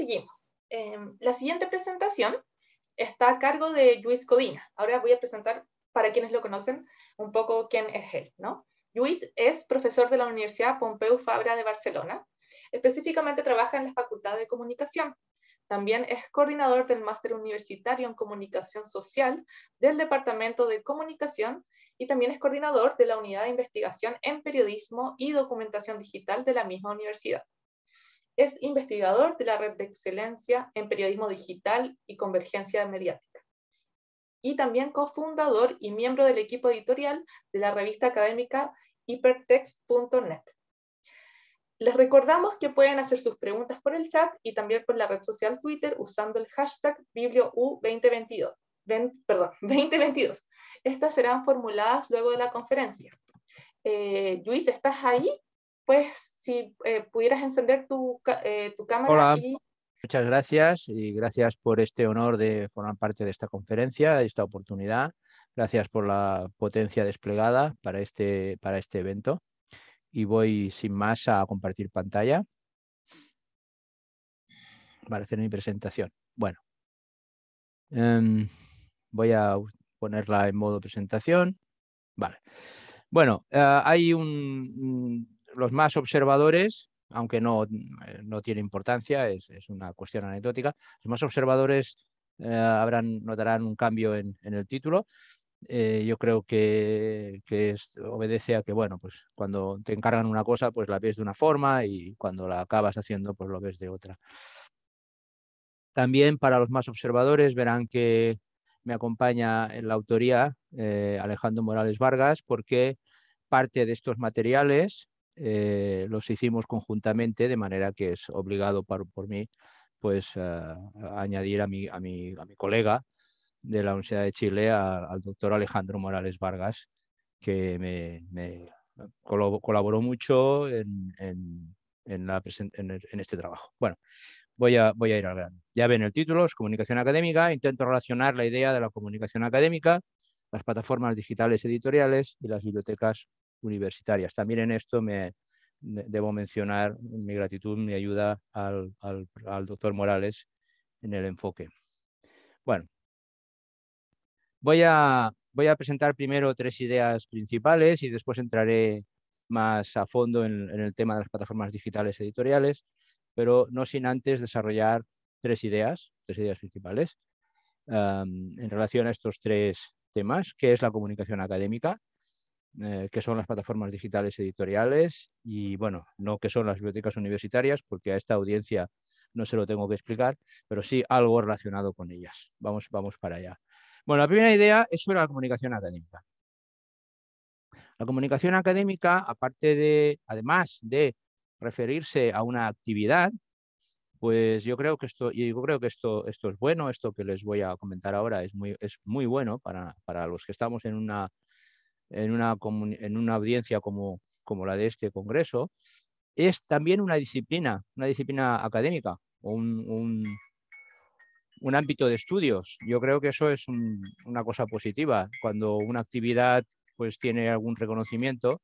seguimos. Em, la siguiente presentación está a cargo de Luis Codina. Ahora voy a presentar, para quienes lo conocen, un poco quién es él. Luis es profesor de la Universidad Pompeu Fabra de Barcelona. Específicamente trabaja en la Facultad de Comunicación. También es coordinador del Máster Universitario en Comunicación Social del Departamento de Comunicación y también es coordinador de la Unidad de Investigación en Periodismo y Documentación Digital de la misma universidad es investigador de la Red de Excelencia en Periodismo Digital y Convergencia Mediática. Y también cofundador y miembro del equipo editorial de la revista académica hypertext.net. Les recordamos que pueden hacer sus preguntas por el chat y también por la red social Twitter usando el hashtag BiblioU2022. perdón, 2022. Estas serán formuladas luego de la conferencia. Eh, Luis, ¿estás ahí? pues si eh, pudieras encender tu, eh, cámara. Muchas gracias y gracias por este honor de formar parte de esta conferencia, de esta oportunidad. Gracias por la potencia desplegada para este, para este evento. Y voy sin más a compartir pantalla para hacer mi presentación. Bueno, em, voy a ponerla en modo presentación. Vale. Bueno, eh, hay un, los más observadores, aunque no, eh, tiene importancia, es, una cuestión anecdótica, los más observadores eh, habrán, notarán un cambio en, el título. Eh, yo creo que, obedece a que, bueno, pues cuando te encargan una cosa, pues la ves de una forma y cuando la acabas haciendo, pues lo ves de otra. También para los más observadores verán que me acompaña en la autoría Alejandro Morales Vargas porque parte de estos materiales eh, los hicimos conjuntamente, de manera que es obligado por, mí pues, añadir a mi, a, mi, a mi, colega de la Universidad de Chile, al doctor Alejandro Morales Vargas, que me, colaboró mucho en, este trabajo. Bueno, voy a, voy a ir al grano. Ya ven el título, es Comunicación Académica. Intento relacionar la idea de la comunicación académica, las plataformas digitales editoriales y las bibliotecas universitarias. También en esto me debo mencionar mi gratitud, mi ayuda al, doctor Morales en el enfoque. Bueno, voy a, voy a presentar primero tres ideas principales y después entraré más a fondo en, el tema de las plataformas digitales editoriales, pero no sin antes desarrollar tres ideas, tres ideas principales um, en relación a estos tres temas, que es la comunicación académica, eh, que son las plataformas digitales editoriales y, bueno, no que son las bibliotecas universitarias, porque a esta audiencia no se lo tengo que explicar, pero sí algo relacionado con ellas. Vamos, para allá. Bueno, la primera idea es sobre la comunicación académica. La comunicación académica, aparte de, además de referirse a una actividad, pues yo creo que esto, yo creo que esto, es bueno, esto que les voy a comentar ahora es muy, bueno para los que estamos en una en una, audiencia como, la de este Congreso, es también una disciplina, una disciplina académica un, ámbito de estudios. Yo creo que eso es una cosa positiva. Cuando una actividad pues, tiene algún reconocimiento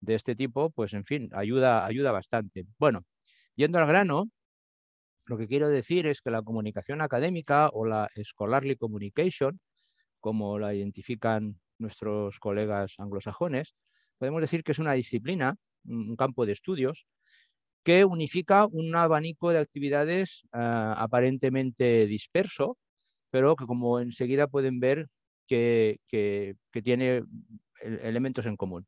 de este tipo, pues en fin, ayuda, ayuda bastante. Bueno, yendo al grano, lo que quiero decir es que la comunicación académica o la scholarly communication, como la identifican nuestros colegas anglosajones, podemos decir que es una disciplina, un campo de estudios, que unifica un abanico de actividades ah, aparentemente disperso, pero que como enseguida pueden ver que, tiene elementos en común.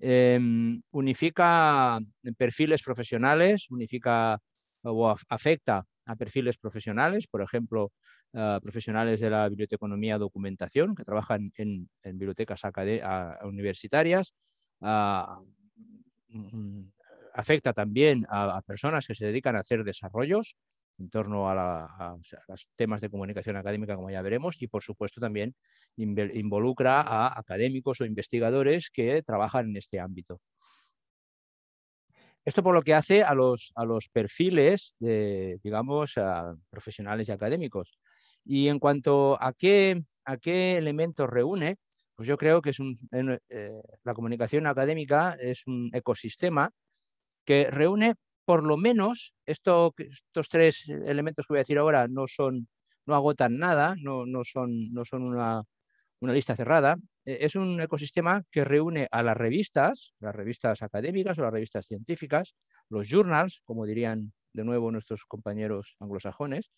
Em, unifica perfiles profesionales, unifica o afecta a perfiles profesionales, por ejemplo, Ah, profesionales de la biblioteconomía documentación que trabajan en, bibliotecas ah, universitarias. Ah, mm, afecta también a, personas que se dedican a hacer desarrollos en torno a, los temas de comunicación académica, como ya veremos, y por supuesto también involucra a académicos o investigadores que trabajan en este ámbito. Esto por lo que hace a los, a los perfiles, de, digamos, profesionales y académicos. Y en cuanto a qué, a qué elementos reúne, pues yo creo que es eh, la comunicación académica es un ecosistema que reúne por lo menos esto, estos tres elementos que voy a decir ahora no son no agotan nada, no son, no son una, una lista cerrada, eh, es un ecosistema que reúne a las revistas, las revistas académicas o las revistas científicas, los journals, como dirían de nuevo nuestros compañeros anglosajones,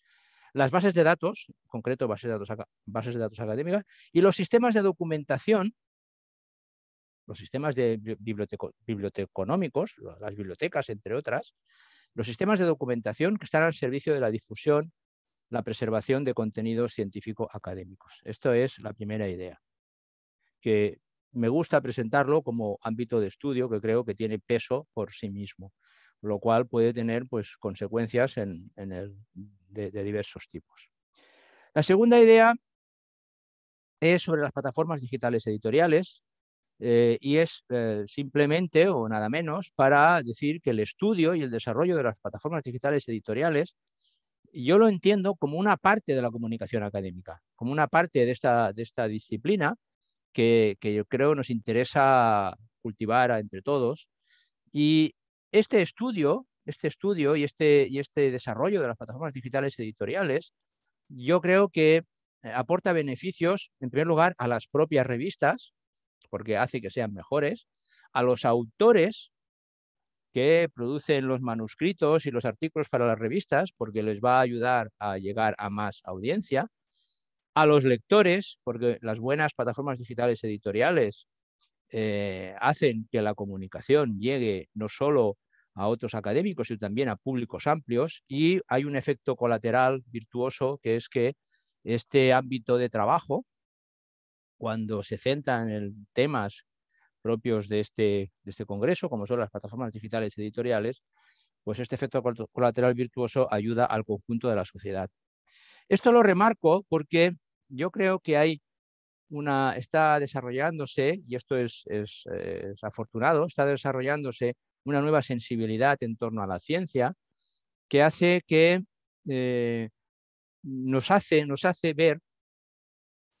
las bases de datos, en concreto bases de datos, bases de datos académicas, y los sistemas de documentación, los sistemas de biblioteconómicos, las bibliotecas, entre otras, los sistemas de documentación que están al servicio de la difusión, la preservación de contenidos científico-académicos. Esto es la primera idea, que me gusta presentarlo como ámbito de estudio que creo que tiene peso por sí mismo, lo cual puede tener pues, consecuencias de, diversos tipos. La segunda idea es sobre las plataformas digitales editoriales, eh, y es eh, simplemente o nada menos para decir que el estudio y el desarrollo de las plataformas digitales editoriales yo lo entiendo como una parte de la comunicación académica, como una parte de esta, de esta disciplina que, yo creo nos interesa cultivar entre todos. Y este estudio, este estudio y este, y este desarrollo de las plataformas digitales editoriales, yo creo que eh, aporta beneficios, en primer lugar, a las propias revistas, porque hace que sean mejores, a los autores que producen los manuscritos y los artículos para las revistas, porque les va a ayudar a llegar a más audiencia, a los lectores, porque las buenas plataformas digitales editoriales eh, hacen que la comunicación llegue no solo a otros académicos, sino también a públicos amplios, y hay un efecto colateral virtuoso, que es que este ámbito de trabajo, cuando se centra en temas propios este, de este, Congreso, como son las plataformas digitales editoriales, pues este efecto colateral virtuoso ayuda al conjunto de la sociedad. Esto lo remarco porque yo creo que hay una, está desarrollándose, y esto es, eh, afortunado, está desarrollándose una nueva sensibilidad en torno a la ciencia que hace que eh, nos, hace, nos hace ver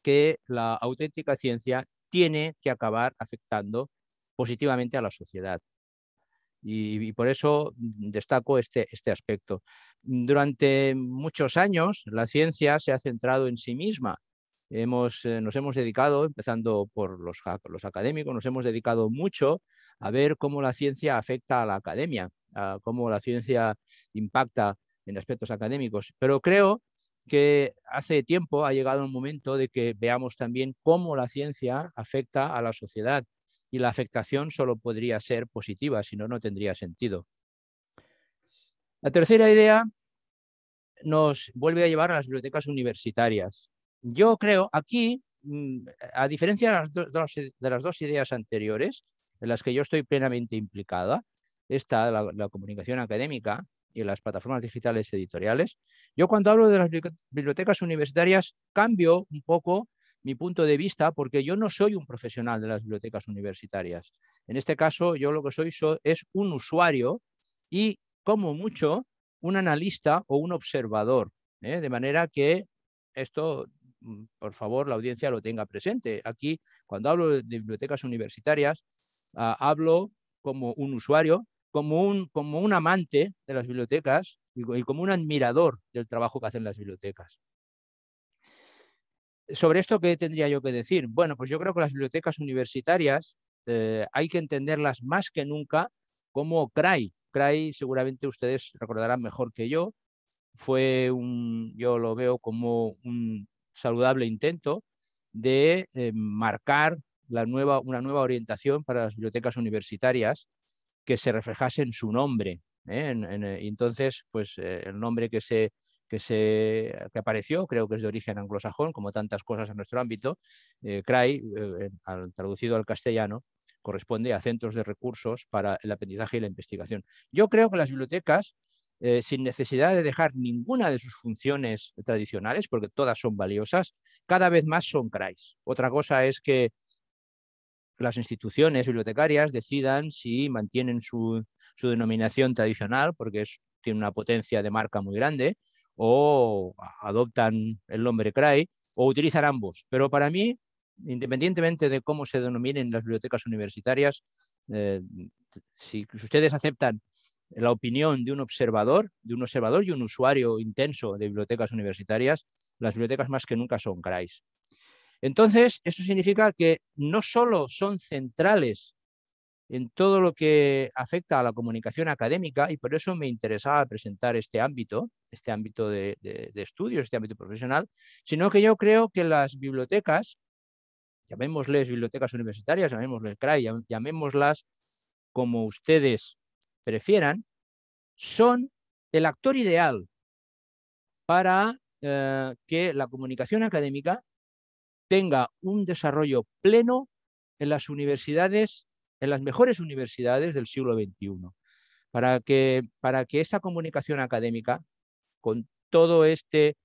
que la auténtica ciencia tiene que acabar afectando positivamente a la sociedad. Y, por eso destaco este, este aspecto. Durante muchos años, la ciencia se ha centrado en sí misma, Hemos, eh, nos hemos dedicado, empezando por los, los, académicos, nos hemos dedicado mucho a ver cómo la ciencia afecta a la academia, cómo la ciencia impacta en aspectos académicos. Pero creo que hace tiempo ha llegado el momento de que veamos también cómo la ciencia afecta a la sociedad y la afectación solo podría ser positiva, si no, no tendría sentido. La tercera idea nos vuelve a llevar a las bibliotecas universitarias. Yo creo aquí, mm, a diferencia de las, dos, ideas anteriores, en las que yo estoy plenamente implicada, está la comunicación académica, y las plataformas digitales editoriales. Yo cuando hablo de las bibliotecas universitarias cambio un poco mi punto de vista porque yo no soy un profesional de las bibliotecas universitarias. En este caso, yo lo que soy, es un usuario y, como mucho, un analista o un observador. ¿eh? De manera que esto, mm, por favor, la audiencia lo tenga presente. Aquí, cuando hablo de bibliotecas universitarias, ah, hablo como un usuario, como un, amante de las bibliotecas y, como un admirador del trabajo que hacen las bibliotecas. ¿Sobre esto qué tendría yo que decir? Bueno, pues yo creo que las bibliotecas universitarias eh, hay que entenderlas más que nunca como CRAI. CRAI seguramente ustedes recordarán mejor que yo. Fue un, yo lo veo como un saludable intento de eh, marcar la nueva, una nueva orientación para las bibliotecas universitarias que se reflejase en su nombre. ¿eh? Eh, entonces, pues eh, el nombre que se, que se apareció, creo que es de origen anglosajón, como tantas cosas en nuestro ámbito, CRAI, traducido al castellano, corresponde a centros de recursos para el aprendizaje y la investigación. Yo creo que las bibliotecas, sin necesidad de dejar ninguna de sus funciones tradicionales, porque todas son valiosas, cada vez más son CRAIs. Otra cosa es que las instituciones bibliotecarias decidan si mantienen su, denominación tradicional, porque tiene una potencia de marca muy grande, o adoptan el nombre CRAI, o utilizan ambos. Pero para mí, independientemente de cómo se denominen las bibliotecas universitarias, eh, si ustedes aceptan la opinión de un observador, de un observador y un usuario intenso de bibliotecas universitarias, las bibliotecas más que nunca son CRAIs. Entonces, eso significa que no solo son centrales en todo lo que afecta a la comunicación académica, y por eso me interesaba presentar este ámbito, este ámbito de, estudios, este ámbito profesional, sino que yo creo que las bibliotecas, llamémosles bibliotecas universitarias, llamémosles CRAI, llamémoslas como ustedes prefieran, son el actor ideal para eh, que la comunicación académica tenga un desarrollo pleno en las universidades, en las mejores universidades del siglo XXI, para que, para que esa comunicación académica, con todo este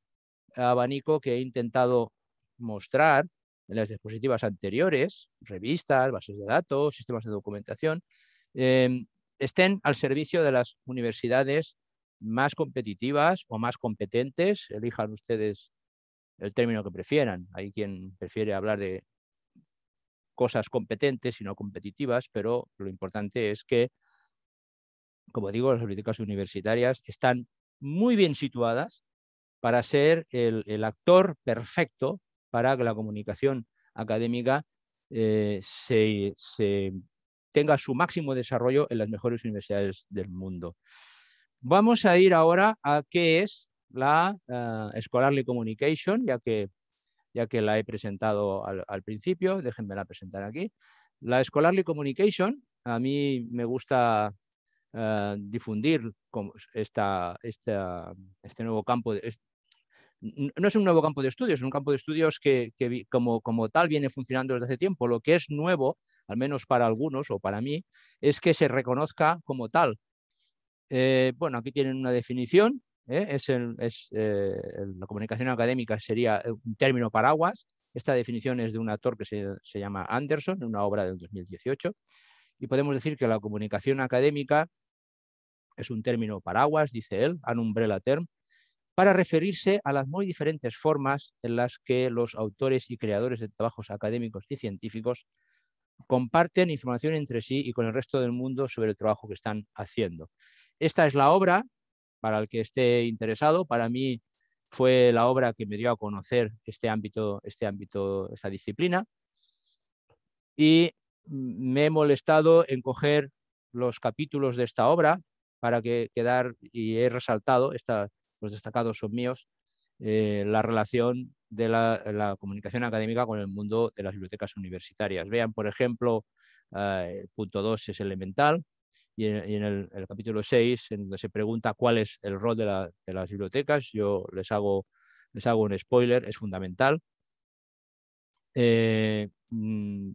abanico que he intentado mostrar en las dispositivas anteriores, revistas, bases de datos, sistemas de documentación, em, estén al servicio de las universidades más competitivas o más competentes, elijan ustedes el término que prefieran. Hay quien prefiere hablar de cosas competentes y no competitivas, pero lo importante es que, como digo, las políticas universitarias están muy bien situadas para ser el, actor perfecto para que la comunicación académica eh, se tenga su máximo desarrollo en las mejores universidades del mundo. Vamos a ir ahora a qué es la eh, Scholarly Communication, ya que, ya que la he presentado al, principio, déjenme la presentar aquí. La Scholarly Communication, a mí me gusta eh, difundir esta, esta, este nuevo campo, de, no es un nuevo campo de estudios, es un campo de estudios que, que como, como, tal viene funcionando desde hace tiempo. Lo que es nuevo, al menos para algunos o para mí, es que se reconozca como tal. Eh, bueno, aquí tienen una definición ¿eh? es, eh, la comunicación académica sería eh, un término paraguas. Esta definición es de un autor que se, llama Anderson, en una obra del 2018. Y podemos decir que la comunicación académica es un término paraguas, dice él, an umbrella term, para referirse a las muy diferentes formas en las que los autores y creadores de trabajos académicos y científicos comparten información entre sí y con el resto del mundo sobre el trabajo que están haciendo. Esta es la obra para el que esté interesado. Para mí fue la obra que me dio a conocer este ámbito, este ámbito esta disciplina. Y me he molestado en coger los capítulos de esta obra para que quedar, y he resaltado, los destacados son míos, eh, la relación de la, comunicación académica con el mundo de las bibliotecas universitarias. Vean, por ejemplo, eh, el punto 2 es elemental, y en, el, capítulo 6, en donde se pregunta cuál es el rol de, las bibliotecas, yo les hago, un spoiler, es fundamental. Eh, mm,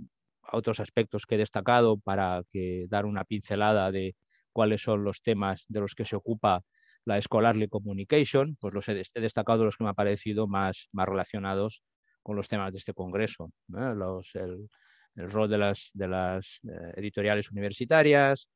otros aspectos que he destacado para dar una pincelada de cuáles son los temas de los que se ocupa la Scholarly Communication, pues los he, destacado los que me han parecido más, relacionados con los temas de este congreso. el, rol de las eh, editoriales universitarias,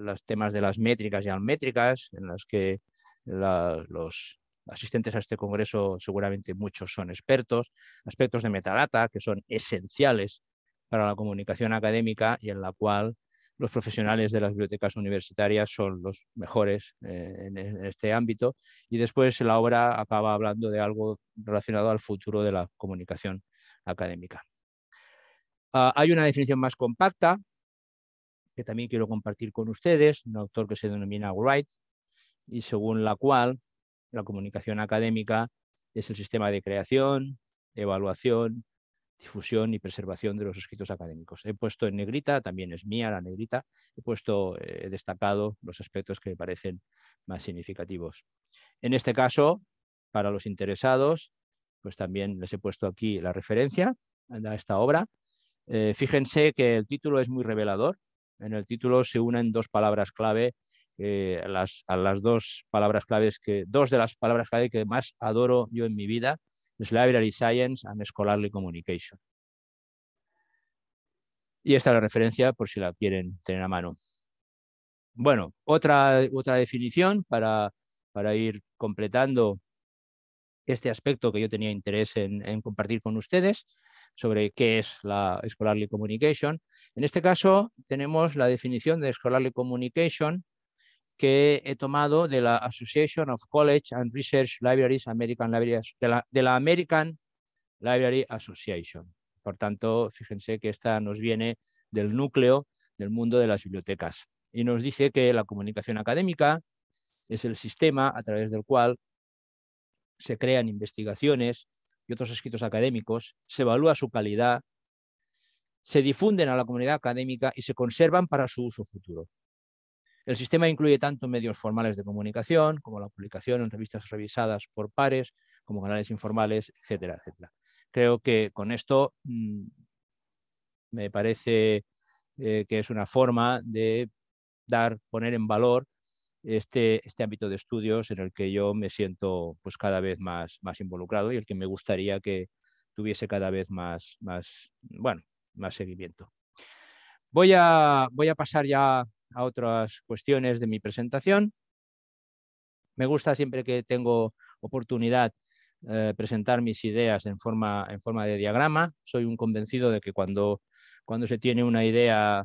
los temas de las métricas y almétricas, en las que los asistentes a este congreso seguramente muchos son expertos, aspectos de metadata que son esenciales para la comunicación académica y en la cual los profesionales de las bibliotecas universitarias son los mejores eh, en este ámbito. Y después la obra acaba hablando de algo relacionado al futuro de la comunicación académica. Ah, hay una definición más compacta que también quiero compartir con ustedes, un autor que se denomina Wright, y según la cual la comunicación académica es el sistema de creación, evaluación, difusión y preservación de los escritos académicos. He puesto en negrita, también es mía la negrita, he puesto, eh, he destacado los aspectos que me parecen más significativos. En este caso, para los interesados, pues también les he puesto aquí la referencia a esta obra. Eh, fíjense que el título es muy revelador, en el título se unen dos palabras clave, eh, las, dos palabras que, dos de las palabras clave que más adoro yo en mi vida, es Library Science and Scholarly Communication. Y esta es la referencia por si la quieren tener a mano. Bueno, otra, otra definición para, ir completando este aspecto que yo tenía interés en compartir con ustedes sobre qué es la Scholarly Communication. En este caso tenemos la definición de Scholarly Communication que he tomado de la Association of College and Research Libraries American Libraries, de la, de la American Library Association. Por tanto, fíjense que esta nos viene del núcleo del mundo de las bibliotecas y nos dice que la comunicación académica es el sistema a través del cual se crean investigaciones y otros escritos académicos, se evalúa su calidad, se difunden a la comunidad académica y se conservan para su uso futuro. El sistema incluye tanto medios formales de comunicación como la publicación en revistas revisadas por pares, como canales informales, etcétera, etcétera. Creo que con esto mm, me parece eh, que es una forma de dar, poner en valor este, este, ámbito de estudios en el que yo me siento pues, cada vez más, más involucrado y el que me gustaría que tuviese cada vez más, seguimiento. Voy a, pasar ya a otras cuestiones de mi presentación. Me gusta siempre que tengo oportunidad eh, presentar mis ideas en forma, de diagrama. Soy un convencido de que cuando se tiene una idea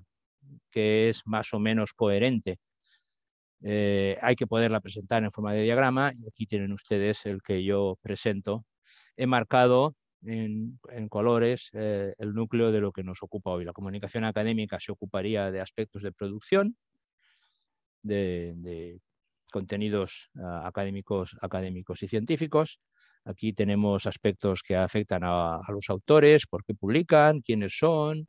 que es más o menos coherente eh, hay que poderla presentar en forma de diagrama y aquí tienen ustedes el que yo presento. He marcado en, colores eh, el núcleo de lo que nos ocupa hoy. La comunicación académica se ocuparía de aspectos de producción, de, contenidos ah, académicos, académicos y científicos. Aquí tenemos aspectos que afectan a, los autores, por qué publican, quiénes son,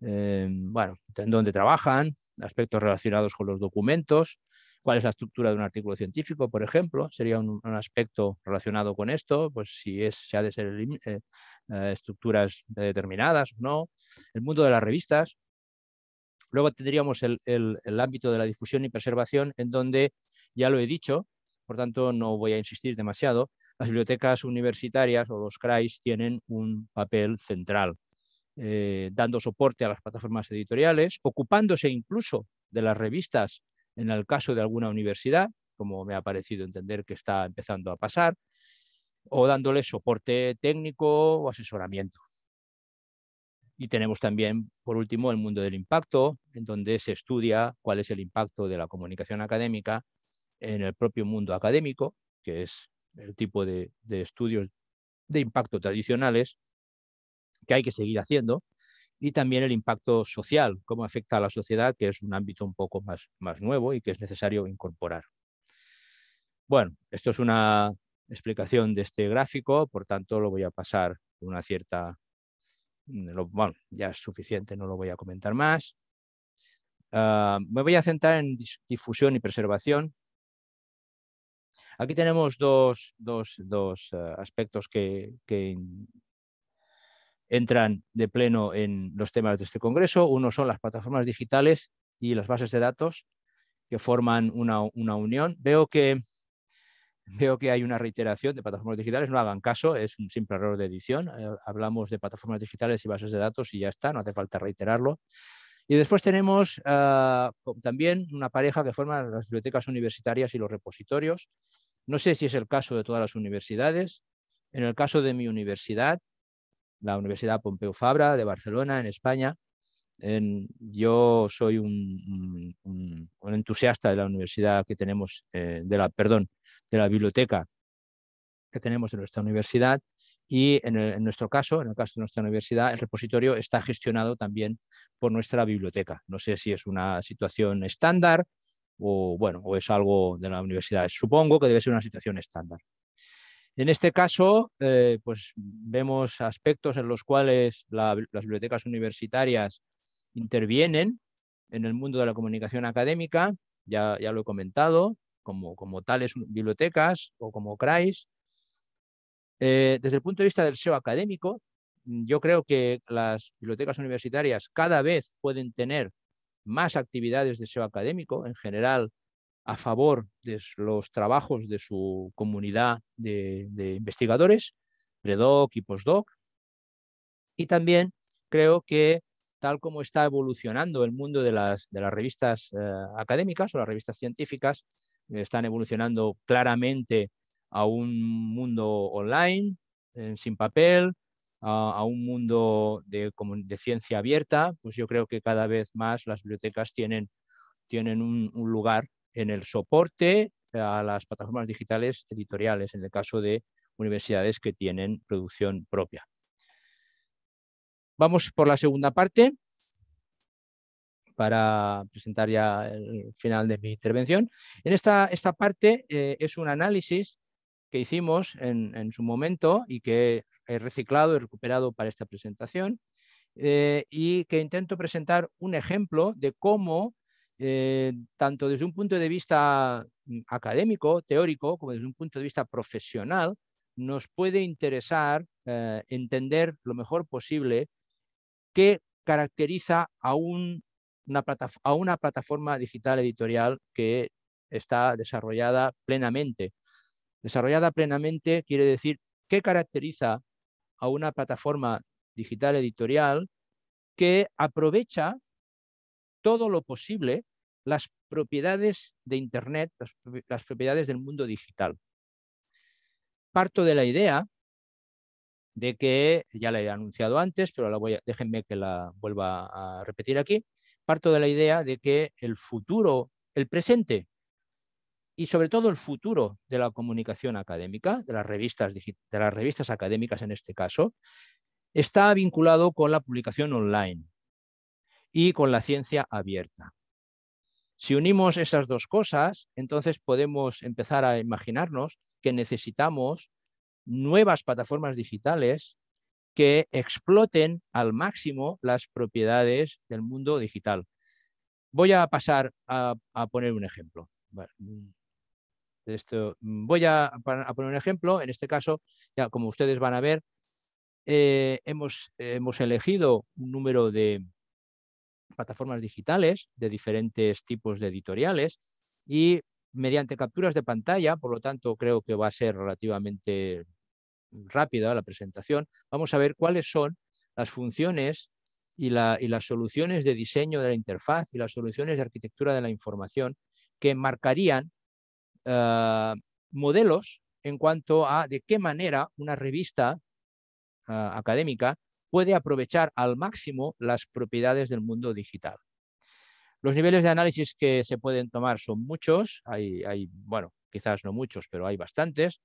eh, bueno, en dónde trabajan, aspectos relacionados con los documentos, cuál es la estructura de un artículo científico, por ejemplo, sería un, aspecto relacionado con esto, pues si es, se ha de ser eh, eh, estructuras eh, determinadas o no, el mundo de las revistas. Luego tendríamos el, ámbito de la difusión y preservación, en donde, ya lo he dicho, por tanto no voy a insistir demasiado, las bibliotecas universitarias o los CRAIS tienen un papel central, dando soporte a las plataformas editoriales, ocupándose incluso de las revistas en el caso de alguna universidad, como me ha parecido entender que está empezando a pasar, o dándoles soporte técnico o asesoramiento. Y tenemos también, por último, el mundo del impacto, en donde se estudia cuál es el impacto de la comunicación académica en el propio mundo académico, que es el tipo de, de estudios de impacto tradicionales que hay que seguir haciendo, y también el impacto social, cómo afecta a la sociedad, que es un ámbito un poco más, nuevo y que es necesario incorporar. Bueno, esto es una explicación de este gráfico, por tanto lo voy a pasar una cierta... Mm, bueno, ya es suficiente, no lo voy a comentar más. Ah, me voy a centrar en difusión y preservación. Aquí tenemos dos, ah, aspectos que, que entran de pleno en los temas de este Congreso. Uno son las plataformas digitales y las bases de datos que forman una, unión. Veo que, veo que hay una reiteración de plataformas digitales, no hagan caso, es un simple error de edición. Eh, hablamos de plataformas digitales y bases de datos y ya está, no hace falta reiterarlo. Y después tenemos ah, también una pareja que forman las bibliotecas universitarias y los repositorios. No sé si es el caso de todas las universidades. En el caso de mi universidad, la Universidad Pompeu Fabra de Barcelona, en España. yo soy un, entusiasta de la universidad que tenemos, eh, de la, perdón, de la biblioteca que tenemos en nuestra universidad y en, nuestro caso, en el caso de nuestra universidad, el repositorio está gestionado también por nuestra biblioteca. No sé si es una situación estándar o, bueno, o es algo de la universidad. Supongo que debe ser una situación estándar. En este caso, eh, pues vemos aspectos en los cuales las bibliotecas universitarias intervienen en el mundo de la comunicación académica, ya, ya lo he comentado, como, tales bibliotecas o como CRAIS. Eh, desde el punto de vista del SEO académico, yo creo que las bibliotecas universitarias cada vez pueden tener más actividades de SEO académico. En general, a favor de los trabajos de su comunidad de, investigadores investigadores, predoc y post-doc Y también creo que tal como está evolucionando el mundo de las, revistas eh, académicas o las revistas científicas, están evolucionando claramente a un mundo online, sin papel, a, un mundo de, ciencia abierta, pues yo creo que cada vez más las bibliotecas tienen, tienen un lugar en el soporte a las plataformas digitales editoriales, en el caso de universidades que tienen producción propia. Vamos por la segunda parte para presentar ya el final de mi intervención. En esta, esta parte eh, es un análisis que hicimos en, su momento y que he reciclado y recuperado para esta presentación eh, y que intento presentar un ejemplo de cómo eh, tanto desde un punto de vista mm, académico, teórico, como desde un punto de vista profesional, nos puede interesar eh, entender lo mejor posible qué caracteriza a, a una plataforma digital editorial que está desarrollada plenamente. Desarrollada plenamente quiere decir qué caracteriza a una plataforma digital editorial que aprovecha todo lo posible las propiedades de Internet, las, propiedades del mundo digital. Parto de la idea de que, ya la he anunciado antes, pero la déjenme que la vuelva a repetir aquí, parto de la idea de que el futuro, el presente y sobre todo el futuro de la comunicación académica, de las de las revistas académicas en este caso, está vinculado con la publicación online y con la ciencia abierta. Si unimos esas dos cosas, entonces podemos empezar a imaginarnos que necesitamos nuevas plataformas digitales que exploten al máximo las propiedades del mundo digital. Voy a pasar a, poner un ejemplo. Mm, esto, mm, voy a, poner un ejemplo. En este caso, ya como ustedes van a ver, eh, hemos, hemos elegido un número de, plataformas digitales de diferentes tipos de editoriales y mediante capturas de pantalla, por lo tanto creo que va a ser relativamente rápida la presentación, vamos a ver cuáles son las funciones y, las soluciones de diseño de la interfaz y las soluciones de arquitectura de la información que marcarían ah, modelos en cuanto a de qué manera una revista ah, académica puede aprovechar al máximo las propiedades del mundo digital. Los niveles de análisis que se pueden tomar son muchos, hay, bueno, quizás no muchos, pero hay bastantes.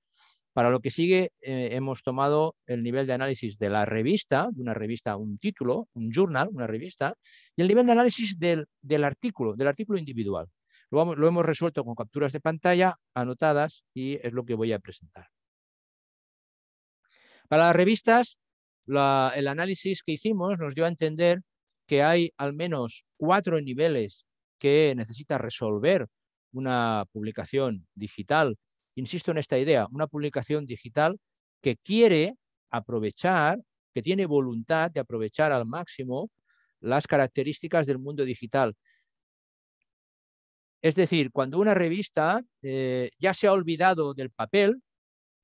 Para lo que sigue, eh, hemos tomado el nivel de análisis de la revista, de una revista, un título, un journal, una revista, y el nivel de análisis del, artículo, del artículo individual. lo hemos resuelto con capturas de pantalla anotadas y es lo que voy a presentar. Para las revistas, el análisis que hicimos nos dio a entender que hay al menos cuatro niveles que necesita resolver una publicación digital. Insisto en esta idea, una publicación digital que quiere aprovechar, que tiene voluntad de aprovechar al máximo las características del mundo digital. Es decir, cuando una revista eh, ya se ha olvidado del papel,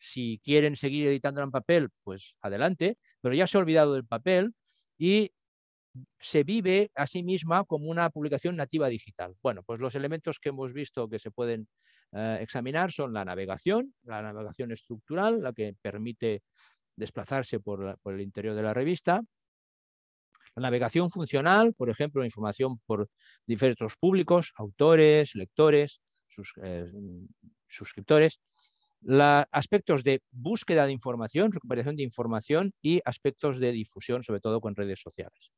si quieren seguir editándola en papel, pues adelante, pero ya se ha olvidado del papel y se vive a sí misma como una publicación nativa digital. Bueno, pues los elementos que hemos visto que se pueden eh, examinar son la navegación, la navegación estructural, la que permite desplazarse por, el interior de la revista, la navegación funcional, por ejemplo, información por diferentes públicos, autores, lectores, eh, mm, suscriptores, aspectos de búsqueda de información, recuperación de información y aspectos de difusión, sobre todo con redes sociales.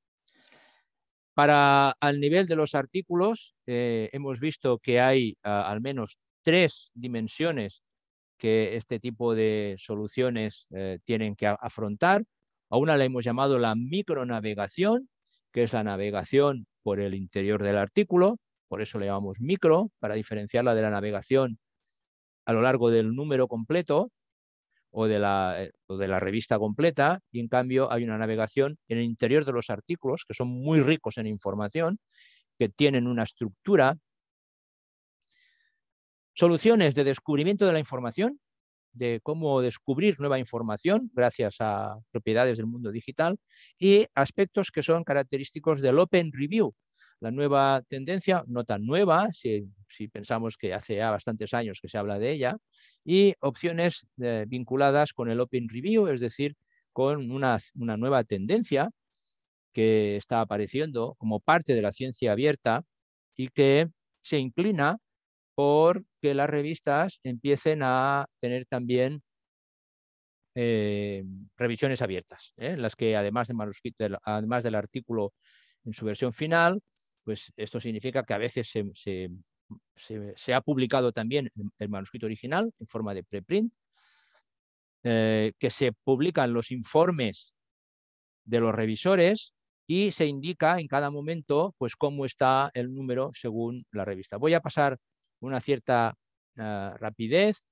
Para al nivel de los artículos, eh, hemos visto que hay al menos tres dimensiones que este tipo de soluciones eh, tienen que afrontar. A una la hemos llamado la micronavegación, que es la navegación por el interior del artículo, por eso le llamamos micro, para diferenciarla de la navegación a lo largo del número completo o de, la, eh, de la revista completa, y en cambio hay una navegación en el interior de los artículos, que son muy ricos en información, que tienen una estructura. Soluciones de descubrimiento de la información, de cómo descubrir nueva información gracias a propiedades del mundo digital y aspectos que son característicos del Open Review, la nueva tendencia, no tan nueva, si si pensamos que hace ya bastantes años que se habla de ella, y opciones eh, vinculadas con el Open Review, es decir, con una, nueva tendencia que está apareciendo como parte de la ciencia abierta y que se inclina por que las revistas empiecen a tener también eh, revisiones abiertas, ¿eh? en las que además, de manuscrito, además del artículo en su versión final, pues esto significa que a veces se, se, ha publicado también el manuscrito original en forma de preprint, eh, que se publican los informes de los revisores y se indica en cada momento pues cómo está el número según la revista. Voy a pasar una cierta ah, rapidez,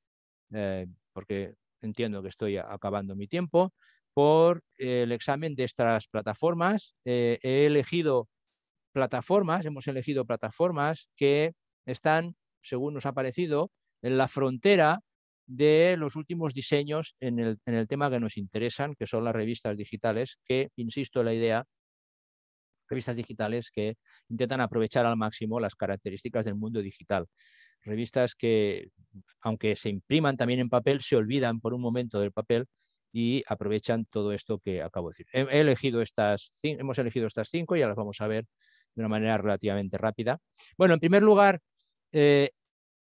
eh, porque entiendo que estoy acabando mi tiempo, por el examen de estas plataformas. Eh, he elegido plataformas, hemos elegido plataformas que están, según nos ha parecido, en la frontera de los últimos diseños en el, tema que nos interesan, que son las revistas digitales, que, insisto la idea, revistas digitales que intentan aprovechar al máximo las características del mundo digital. Revistas que, aunque se impriman también en papel, se olvidan por un momento del papel y aprovechan todo esto que acabo de decir. He, elegido estas, hemos elegido estas cinco, y ya las vamos a ver de una manera relativamente rápida. Bueno, en primer lugar, eh,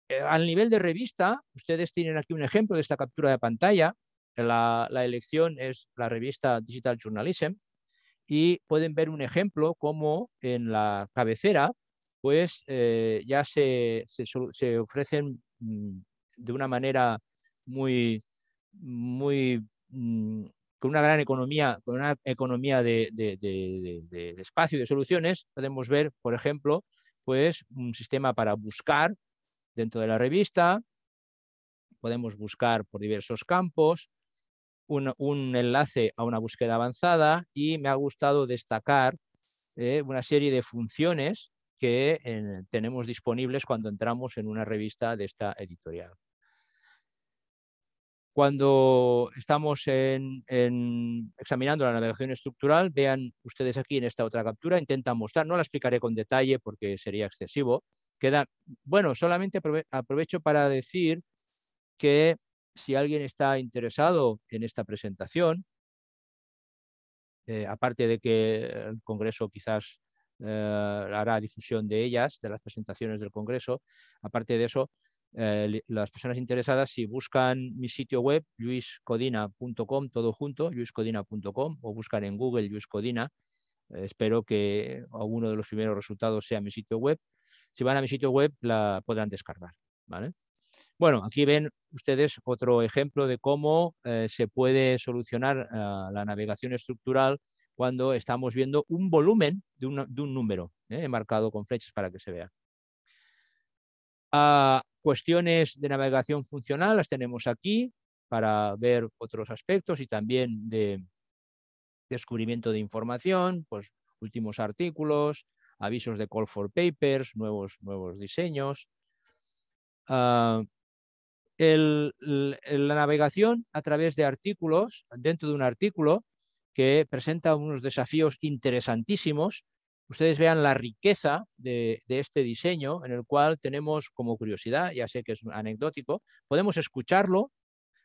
eh, al nivel de revista, ustedes tienen aquí un ejemplo de esta captura de pantalla. La, elección es la revista Digital Journalism y pueden ver un ejemplo como en la cabecera pues eh, ya se, ofrecen mm, de una manera muy, muy mm, con una gran economía, con una economía de, de espacio y de soluciones. Podemos ver, por ejemplo, pues un sistema para buscar dentro de la revista, podemos buscar por diversos campos, un, enlace a una búsqueda avanzada y me ha gustado destacar eh, una serie de funciones que eh, tenemos disponibles cuando entramos en una revista de esta editorial cuando estamos en, examinando la navegación estructural, vean ustedes aquí en esta otra captura, intenta mostrar, no la explicaré con detalle porque sería excesivo. Queda, bueno, solamente aprovecho para decir que si alguien está interesado en esta presentación, eh, aparte de que el Congreso quizás eh, hará difusión de ellas, de las presentaciones del Congreso, aparte de eso, eh, las personas interesadas, si buscan mi sitio web, luiscodina.com, todo junto, luiscodina.com, o buscan en Google luiscodina, eh, espero que alguno de los primeros resultados sea mi sitio web. Si van a mi sitio web, la podrán descargar. ¿vale? Bueno, aquí ven ustedes otro ejemplo de cómo eh, se puede solucionar la navegación estructural cuando estamos viendo un volumen de, un número, he marcado con flechas para que se vea. Ah, Cuestiones de navegación funcional las tenemos aquí para ver otros aspectos y también de descubrimiento de información, pues últimos artículos, avisos de call for papers, nuevos, nuevos diseños. Ah, la navegación a través de artículos, dentro de un artículo, que presenta unos desafíos interesantísimos ustedes vean la riqueza de, este diseño en el cual tenemos como curiosidad, ya sé que es anecdótico, podemos escucharlo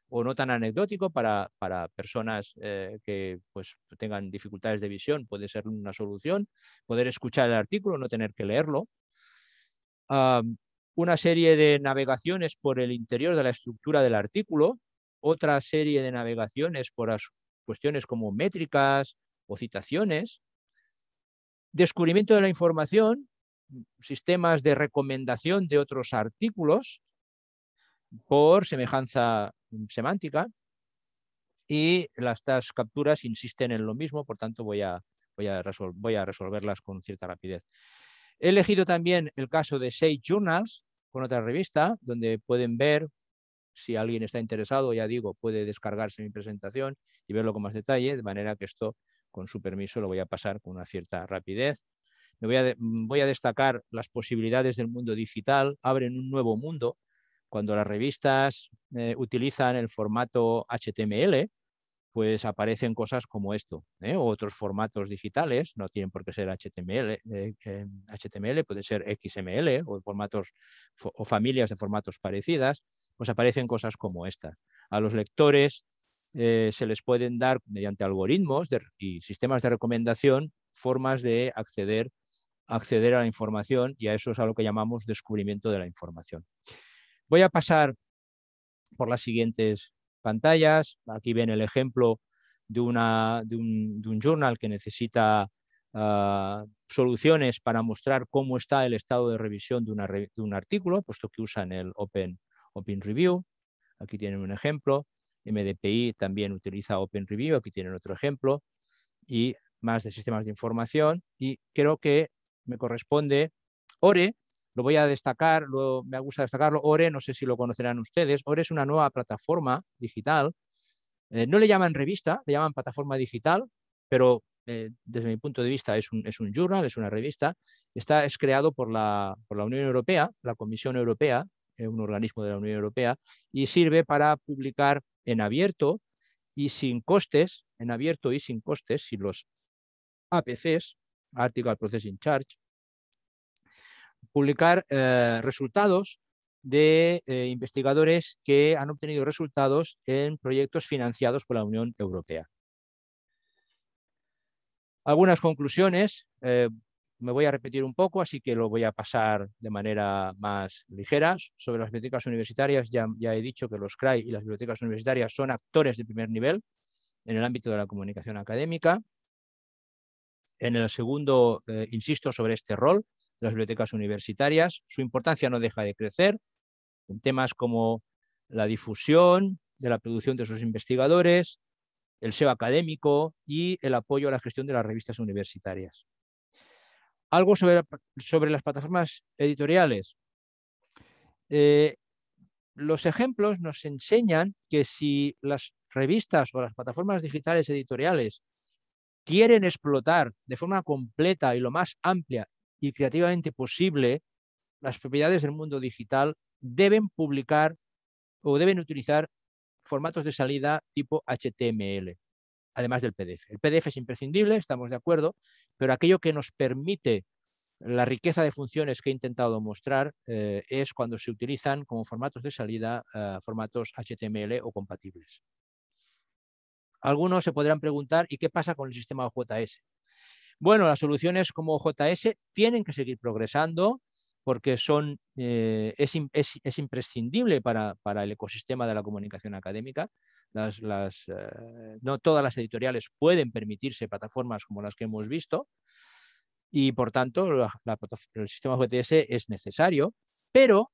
o no tan anecdótico para, personas eh, que pues, tengan dificultades de visión, puede ser una solución, poder escuchar el artículo, no tener que leerlo. Ah, una serie de navegaciones por el interior de la estructura del artículo, otra serie de navegaciones por cuestiones como métricas o citaciones, descubrimiento de la información, sistemas de recomendación de otros artículos por semejanza semántica y las, estas capturas insisten en lo mismo, por tanto voy a, voy a resolverlas con cierta rapidez. He elegido también el caso de Sage Journals, con otra revista, donde pueden ver, si alguien está interesado, ya digo, puede descargarse mi presentación y verlo con más detalle, de manera que esto con su permiso lo voy a pasar con una cierta rapidez. Me mm, voy, a destacar las posibilidades del mundo digital, abren un nuevo mundo. Cuando las revistas eh, utilizan el formato HTML, pues aparecen cosas como esto, ¿eh? o otros formatos digitales, no tienen por qué ser HTML, HTML eh, puede ser XML o, formatos, o familias de formatos parecidas, pues aparecen cosas como esta. A los lectores eh, se les pueden dar mediante algoritmos y sistemas de recomendación formas de acceder, a la información y a eso es a lo que llamamos descubrimiento de la información. Voy a pasar por las siguientes pantallas. Aquí ven el ejemplo de, un, journal que necesita ah, soluciones para mostrar cómo está el estado de revisión de, un artículo, puesto que usan el Open, Open Review. Aquí tienen un ejemplo. MDPI también utiliza Open Review, aquí tienen otro ejemplo, y más de sistemas de información. Y creo que me corresponde ORE, lo voy a destacar, me gusta destacarlo. ORE, no sé si lo conocerán ustedes. ORE es una nueva plataforma digital. Eh, no le llaman revista, le llaman plataforma digital, pero eh, desde mi punto de vista es un, es un, journal, es una revista. Está, es creado por la, por la Unión Europea, la Comisión Europea, un organismo de la Unión Europea, y sirve para publicar en abierto y sin costes, en abierto y sin costes, sin los APCs, Article Processing Charge, publicar eh, resultados de eh, investigadores que han obtenido resultados en proyectos financiados por la Unión Europea. Algunas conclusiones, eh, me voy a repetir un poco, así que lo voy a pasar de manera más ligera. Sobre las bibliotecas universitarias, ya, he dicho que los CRAI y las bibliotecas universitarias son actores de primer nivel en el ámbito de la comunicación académica. En el segundo, eh, insisto sobre este rol, las bibliotecas universitarias. Su importancia no deja de crecer en temas como la difusión de la producción de sus investigadores, el SEO académico y el apoyo a la gestión de las revistas universitarias algo sobre, sobre las plataformas editoriales. Eh, los ejemplos nos enseñan que si las revistas o las plataformas digitales editoriales quieren explotar de forma completa y lo más amplia y creativamente posible las propiedades del mundo digital, deben publicar o deben utilizar formatos de salida tipo HTML además del PDF. El PDF es imprescindible, estamos de acuerdo, pero aquello que nos permite la riqueza de funciones que he intentado mostrar eh, es cuando se utilizan como formatos de salida eh, formatos HTML o compatibles. Algunos se podrán preguntar, ¿y qué pasa con el sistema OJS? Bueno, las soluciones como OJS tienen que seguir progresando porque son, eh, es, imprescindible para, el ecosistema de la comunicación académica. Eh, no todas las editoriales pueden permitirse plataformas como las que hemos visto y por tanto el sistema OJS es necesario, pero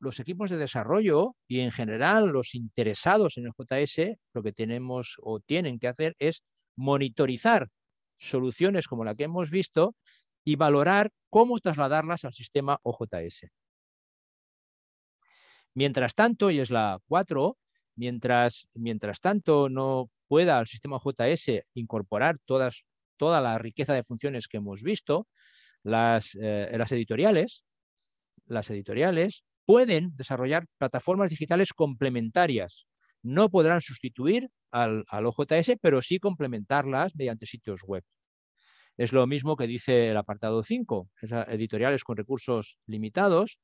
los equipos de desarrollo y en general los interesados en el JS lo que tenemos o tienen que hacer es monitorizar soluciones como la que hemos visto y valorar cómo trasladarlas al sistema OJS. Mientras tanto, y es la 4, Mientras, tanto no pueda el sistema JS incorporar todas, toda la riqueza de funciones que hemos visto, eh, las, editoriales, las editoriales pueden desarrollar plataformas digitales complementarias. No podrán sustituir al, al, OJS, pero sí complementarlas mediante sitios web. Es lo mismo que dice el apartado 5, editoriales con recursos limitados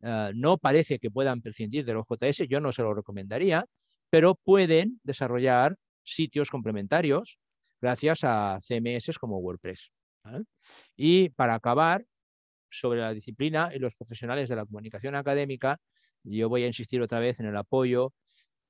eh, no parece que puedan prescindir de los JS, yo no se lo recomendaría, pero pueden desarrollar sitios complementarios gracias a CMS como WordPress. Y para acabar, sobre la disciplina y los profesionales de la comunicación académica, yo voy a insistir otra vez en el apoyo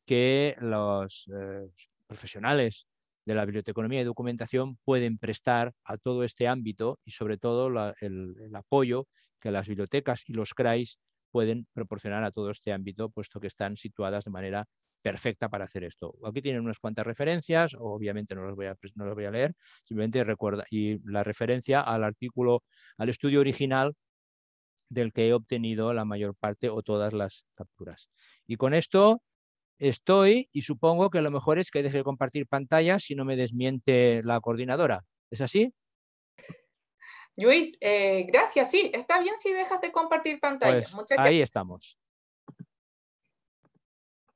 que los eh, profesionales de la biblioteconomía y documentación pueden prestar a todo este ámbito y sobre todo el, el, apoyo que las bibliotecas y los CRAIs pueden proporcionar a todo este ámbito, puesto que están situadas de manera perfecta para hacer esto. Aquí tienen unas cuantas referencias, obviamente no las voy a, no voy a leer, simplemente recuerda, y la referencia al artículo, al estudio original del que he obtenido la mayor parte o todas las capturas. Y con esto estoy y supongo que lo mejor es que deje de compartir pantalla si no me desmiente la coordinadora. ¿Es así? Luis, eh, gracias. Sí, está bien si dejas de compartir pantalla. Pues, ahí estamos.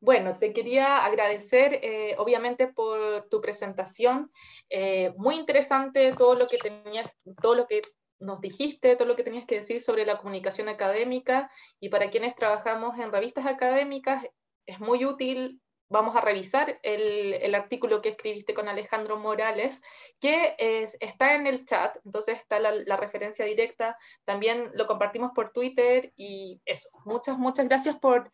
Bueno, te quería agradecer, eh, obviamente, por tu presentación. Eh, muy interesante todo lo que tenías, todo lo que nos dijiste, todo lo que tenías que decir sobre la comunicación académica. Y para quienes trabajamos en revistas académicas, es muy útil vamos a revisar el, artículo que escribiste con Alejandro Morales, que está en el chat, entonces está la, referencia directa, también lo compartimos por Twitter y eso, muchas, muchas gracias por,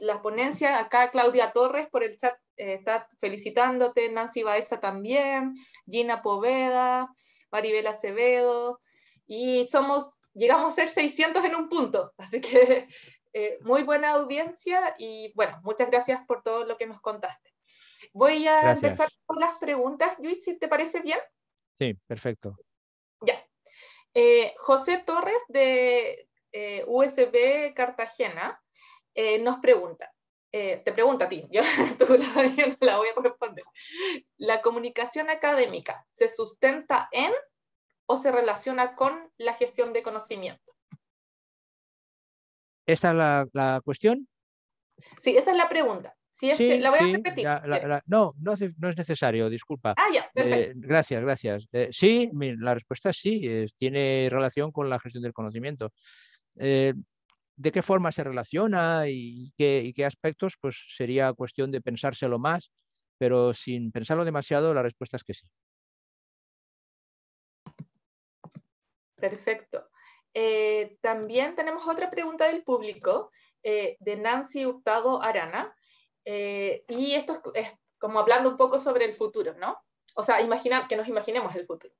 la ponencia, acá Claudia Torres por el chat eh, está felicitándote, Nancy Baeza también, Gina Poveda, Maribel Acevedo, y somos, llegamos a ser 600 en un punto, así que eh, muy buena audiencia y bueno, muchas gracias por todo lo que nos contaste. Voy a empezar con las preguntas, Luis, si te parece bien. Sí, perfecto. Ya. Eh, José Torres de eh, USB Cartagena nos pregunta, te pregunta a ti, yo, la voy a responder. ¿La comunicación académica se sustenta en o se relaciona con la gestión de conocimiento? ¿Esta es la, cuestión? Sí, esa es la pregunta. Si es la voy a repetir. no, no, es necesario, disculpa. Ah, ya, eh, perfecto. gracias, gracias. Eh, sí, la respuesta es sí, tiene relación con la gestión del conocimiento. Eh, ¿De qué forma se relaciona y qué, aspectos? Pues sería cuestión de pensárselo más, pero sin pensarlo demasiado, la respuesta es que sí. Perfecto. Eh, también tenemos otra pregunta del público eh, de Nancy Hurtado Arana. Eh, y esto es, como hablando un poco sobre el futuro, ¿no? O sea, que nos imaginemos el futuro.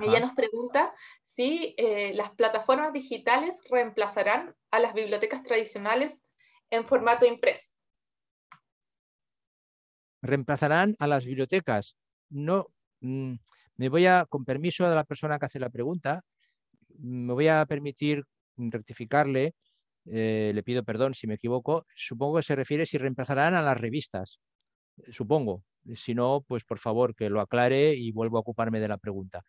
Ella nos pregunta si las plataformas digitales reemplazarán a las bibliotecas tradicionales en formato impreso. ¿Reemplazarán a las bibliotecas? No, mm, me voy a, con permiso de la persona que hace la pregunta, me voy a permitir rectificarle, eh, le pido perdón si me equivoco, supongo que se refiere si reemplazarán a las revistas, eh, supongo. Si no, pues por favor que lo aclare y vuelvo a ocuparme de la pregunta.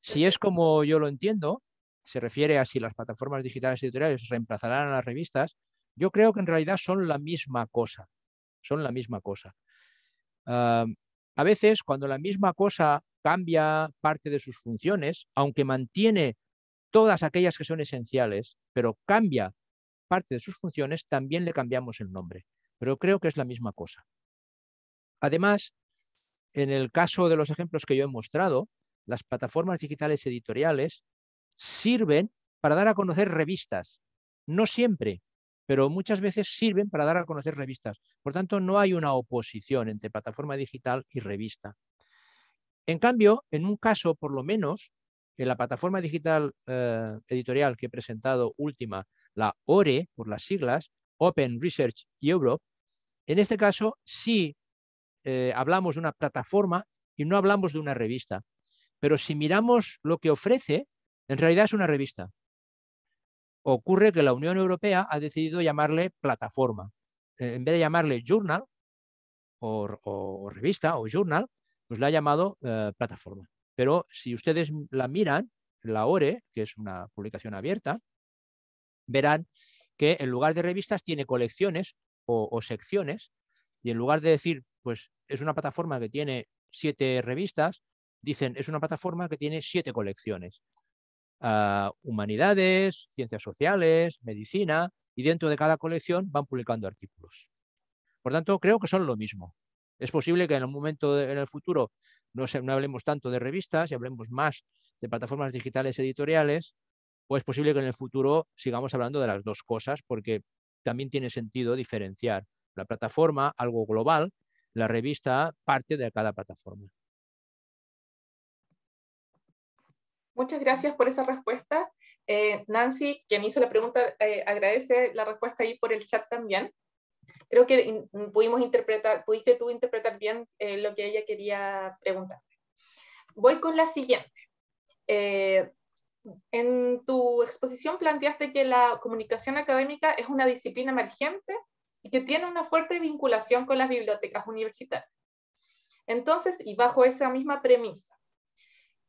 Si es como yo lo entiendo, se refiere a si las plataformas digitales editoriales reemplazarán a las revistas, yo creo que en realidad son la misma cosa, son la misma cosa. Ah, a veces cuando la misma cosa cambia parte de sus funciones, aunque mantiene todas aquellas que son esenciales, pero cambia parte de sus funciones, también le cambiamos el nombre. Pero creo que es la misma cosa. Además, en el caso de los ejemplos que yo he mostrado, las plataformas digitales editoriales sirven para dar a conocer revistas. No siempre, pero muchas veces sirven para dar a conocer revistas. Por tanto, no hay una oposición entre plataforma digital y revista. En cambio, en un caso, por lo menos, en la plataforma digital eh, editorial que he presentado última, la ORE, por las siglas, Open Research Europe, en este caso sí eh, hablamos de una plataforma y no hablamos de una revista. Pero si miramos lo que ofrece, en realidad es una revista. Ocurre que la Unión Europea ha decidido llamarle plataforma. Eh, en vez de llamarle journal o, o, revista o journal, pues la ha llamado plataforma. Pero si ustedes la miran, la ORE, que es una publicación abierta, verán que en lugar de revistas tiene colecciones o, secciones, y en lugar de decir, pues es una plataforma que tiene siete revistas, dicen, es una plataforma que tiene siete colecciones. Ah, humanidades, ciencias sociales, medicina, y dentro de cada colección van publicando artículos. Por tanto, creo que son lo mismo. Es posible que en un momento, en el futuro, no, hablemos tanto de revistas y hablemos más de plataformas digitales editoriales, o pues es posible que en el futuro sigamos hablando de las dos cosas, porque también tiene sentido diferenciar la plataforma, algo global, la revista parte de cada plataforma. Muchas gracias por esa respuesta. Eh, Nancy, quien hizo la pregunta, eh, agradece la respuesta ahí por el chat también creo que pudimos interpretar, pudiste tú interpretar bien eh, lo que ella quería preguntarte. Voy con la siguiente. Eh, en tu exposición planteaste que la comunicación académica es una disciplina emergente y que tiene una fuerte vinculación con las bibliotecas universitarias. Entonces, y bajo esa misma premisa,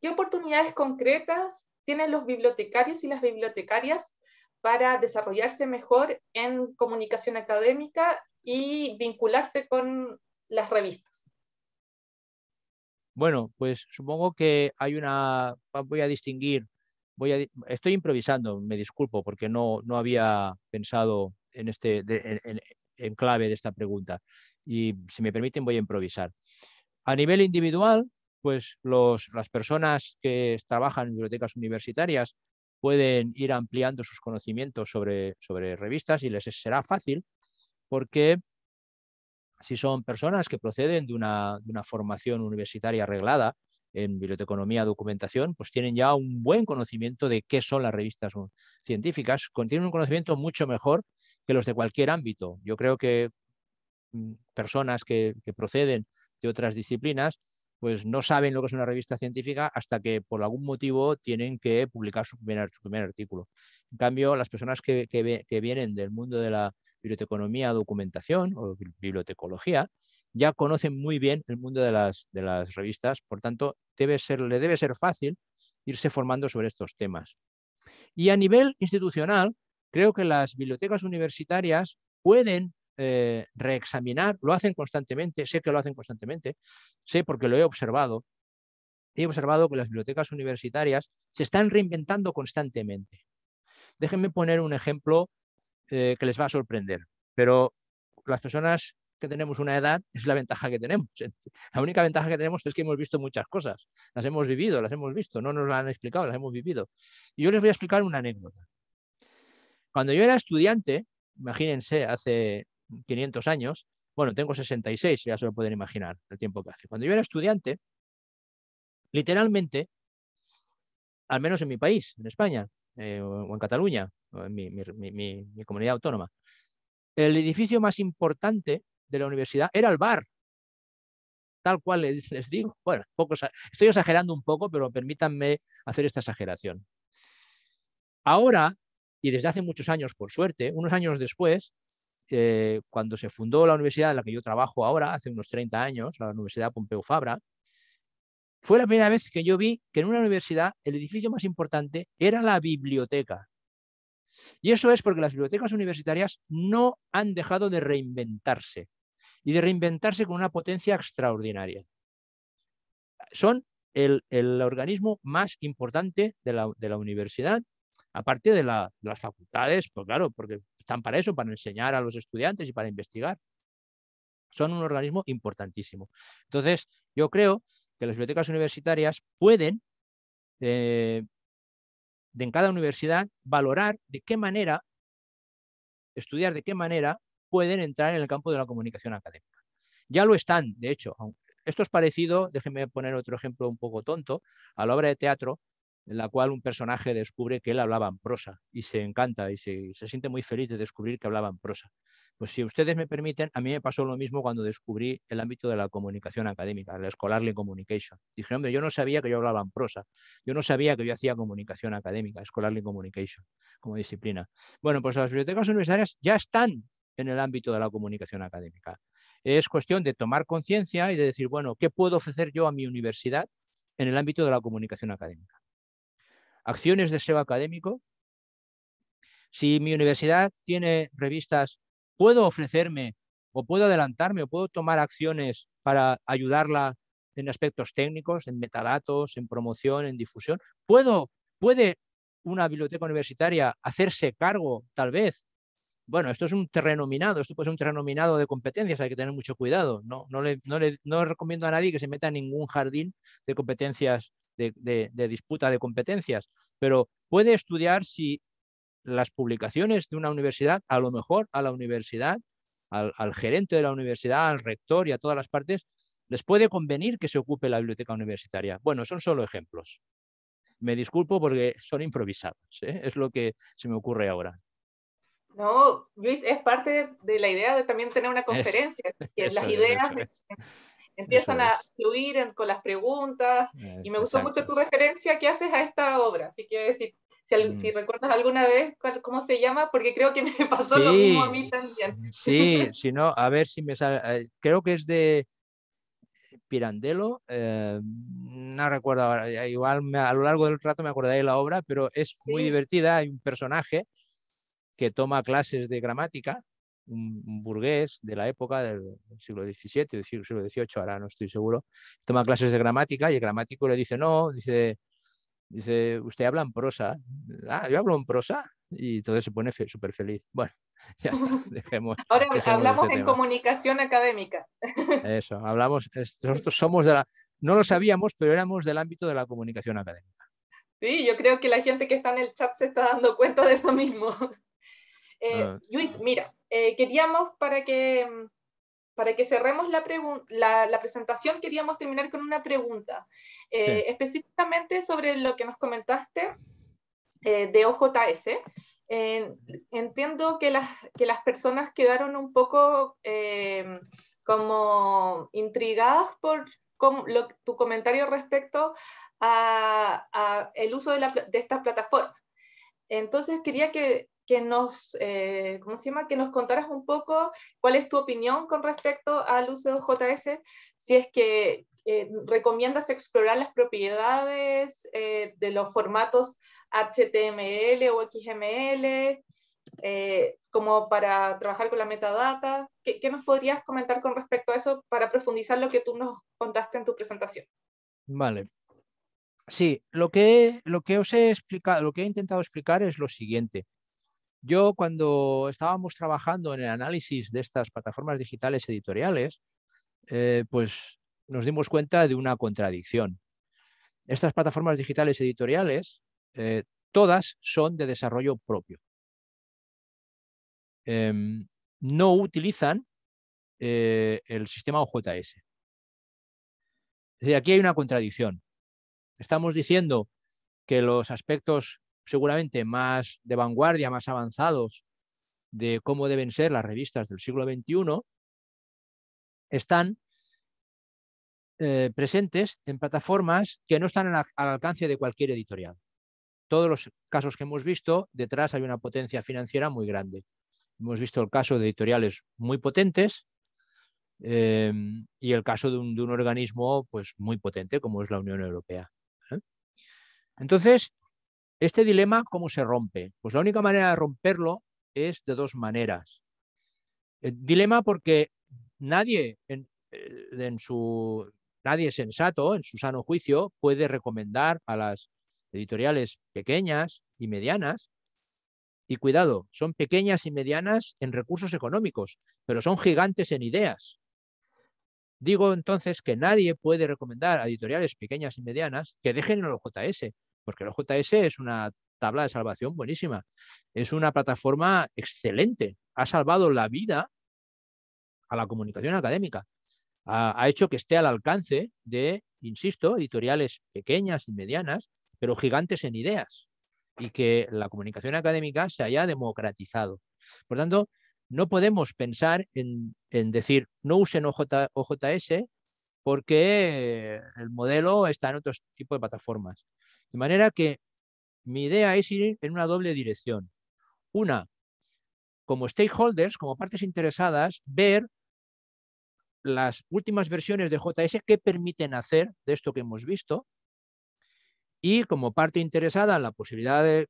¿qué oportunidades concretas tienen los bibliotecarios y las bibliotecarias para desarrollarse mejor en comunicación académica y vincularse con las revistas. Bueno, pues supongo que hay una, voy a distinguir, voy a, estoy improvisando, me disculpo porque no, no había pensado en este, en, clave de esta pregunta y si me permiten voy a improvisar. A nivel individual, pues los, las personas que trabajan en bibliotecas universitarias pueden ir ampliando sus conocimientos sobre, revistas y les será fácil porque si son personas que proceden de una, formación universitaria arreglada en biblioteconomía, documentación, pues tienen ya un buen conocimiento de qué son las revistas científicas, tienen un conocimiento mucho mejor que los de cualquier ámbito. Yo creo que mm, personas que proceden de otras disciplinas pues no saben lo que es una revista científica hasta que por algún motivo tienen que publicar su primer, artículo. En cambio, las personas que, vienen del mundo de la biblioteconomía, documentación o bibliotecología, ya conocen muy bien el mundo de las, revistas, por tanto, debe le debe ser fácil irse formando sobre estos temas. Y a nivel institucional, creo que las bibliotecas universitarias pueden eh, reexaminar, lo hacen constantemente, sé que lo hacen constantemente, sé porque lo he observado, he observado que las bibliotecas universitarias se están reinventando constantemente. Déjenme poner un ejemplo eh, que les va a sorprender, pero las personas que tenemos una edad es la ventaja que tenemos. La única ventaja que tenemos es que hemos visto muchas cosas, las hemos vivido, las hemos visto, no nos las han explicado, las hemos vivido. Y yo les voy a explicar una anécdota. Cuando yo era estudiante, imagínense, hace 500 años, bueno, tengo 66, ya se lo pueden imaginar el tiempo que hace. Cuando yo era estudiante, literalmente, al menos en mi país, en España, eh, o en Cataluña, en mi, comunidad autónoma, el edificio más importante de la universidad era el bar. Tal cual les, digo. Bueno, estoy exagerando un poco, pero permítanme hacer esta exageración. Ahora, y desde hace muchos años, por suerte, unos años después, eh, cuando se fundó la universidad en la que yo trabajo ahora, hace unos 30 años, la Universidad Pompeu Fabra, fue la primera vez que yo vi que en una universidad el edificio más importante era la biblioteca. Y eso es porque las bibliotecas universitarias no han dejado de reinventarse y de reinventarse con una potencia extraordinaria. Son el, organismo más importante de la, universidad, aparte de, de, las facultades, pues claro, porque están para eso, para enseñar a los estudiantes y para investigar. Son un organismo importantísimo. Entonces, yo creo que las bibliotecas universitarias pueden, eh, en cada universidad, valorar de qué manera, estudiar de qué manera pueden entrar en el campo de la comunicación académica. Ya lo están, de hecho. Esto es parecido, déjenme poner otro ejemplo un poco tonto, a la obra de teatro en la cual un personaje descubre que él hablaba en prosa y se encanta y se, se, siente muy feliz de descubrir que hablaba en prosa. Pues si ustedes me permiten, a mí me pasó lo mismo cuando descubrí el ámbito de la comunicación académica, la Scholarly Communication. Dije, hombre, yo no sabía que yo hablaba en prosa, yo no sabía que yo hacía comunicación académica, Scholarly Communication, como disciplina. Bueno, pues las bibliotecas universitarias ya están en el ámbito de la comunicación académica. Es cuestión de tomar conciencia y de decir, bueno, ¿qué puedo ofrecer yo a mi universidad en el ámbito de la comunicación académica? acciones de SEO académico. Si mi universidad tiene revistas, puedo ofrecerme o puedo adelantarme o puedo tomar acciones para ayudarla en aspectos técnicos, en metadatos, en promoción, en difusión. ¿Puedo, ¿Puede una biblioteca universitaria hacerse cargo, tal vez? Bueno, esto es un terreno minado, esto puede ser un terreno minado de competencias, hay que tener mucho cuidado. No, no recomiendo a nadie que se meta en ningún jardín de competencias de, disputa de competencias, pero puede estudiar si las publicaciones de una universidad, a lo mejor a la universidad, al, gerente de la universidad, al rector y a todas las partes, les puede convenir que se ocupe la biblioteca universitaria. Bueno, son solo ejemplos. Me disculpo porque son improvisados, ¿eh? es lo que se me ocurre ahora. No, Luis, es parte de la idea de también tener una conferencia, las ideas empiezan a fluir con las preguntas. y me gustó mucho tu referencia que haces a esta obra. Así que si, si mm. recuerdas alguna vez cómo se llama, porque creo que me pasó lo mismo a mí también. Sí, si no, a ver si me sale. Eh, creo que es de Pirandello, eh, no recuerdo ahora, igual a lo largo del rato me acordaré de la obra, pero es muy divertida, hay un personaje que toma clases de gramática un burgués de la época del siglo XVII, del siglo XVIII, ahora no estoy seguro, toma clases de gramática y el gramático le dice, no, dice, dice usted habla en prosa. Ah, yo hablo en prosa. Y entonces se pone súper feliz. Bueno, ya está, dejemos. Ahora hablamos este en comunicación académica. Eso, hablamos, nosotros somos de la, no lo sabíamos, pero éramos del ámbito de la comunicación académica. Sí, yo creo que la gente que está en el chat se está dando cuenta de eso mismo. Eh, ah, Luis, mira, eh, queríamos para que, para que cerremos la, presentación, queríamos terminar con una pregunta, eh, específicamente sobre lo que nos comentaste de OJS. entiendo que las, las personas quedaron un poco como intrigadas por tu comentario respecto a, el uso de, esta plataforma Entonces quería que que nos, eh, ¿cómo Que nos contaras un poco cuál es tu opinión con respecto al uso de JS, si es que eh, recomiendas explorar las propiedades eh, de los formatos HTML o XML, como para trabajar con la metadata. ¿Qué, nos podrías comentar con respecto a eso para profundizar lo que tú nos contaste en tu presentación? Vale, Sí, lo que, lo que os he explicado, lo que he intentado explicar es lo siguiente. Yo cuando estábamos trabajando en el análisis de estas plataformas digitales editoriales, eh, pues nos dimos cuenta de una contradicción. Estas plataformas digitales editoriales, eh, todas son de desarrollo propio. Em, no utilizan eh, el sistema OJS. aquí hay una contradicción. Estamos diciendo que los aspectos seguramente más de vanguardia, más avanzados de cómo deben ser las revistas del siglo XXI, están eh, presentes en plataformas que no están al, alcance de cualquier editorial. Todos los casos que hemos visto, detrás hay una potencia financiera muy grande. Hemos visto el caso de editoriales muy potentes, em, y el caso de un, organismo pues, muy potente como es la Unión Europea. ¿eh? Entonces, este dilema, ¿cómo se rompe? Pues la única manera de romperlo es de dos maneras. El eh, dilema porque nadie eh, en, su nadie sensato, en su sano juicio, puede recomendar a las editoriales pequeñas y medianas, y cuidado, son pequeñas y medianas en recursos económicos, pero son gigantes en ideas. Digo entonces que nadie puede recomendar a editoriales pequeñas y medianas que dejen el OJS, porque el OJS es una tabla de salvación buenísima, es una plataforma excelente, ha salvado la vida a la comunicación académica, ha, hecho que esté al alcance de, insisto, editoriales pequeñas y medianas, pero gigantes en ideas, y que la comunicación académica se haya democratizado. Por tanto, no podemos pensar en, decir no usen OJS porque el modelo está en otro tipo de plataformas. De manera que mi idea es ir en una doble dirección. Una, como stakeholders, como partes interesadas, ver las últimas versiones de JS que permiten hacer de esto que hemos visto y como parte interesada la posibilidad de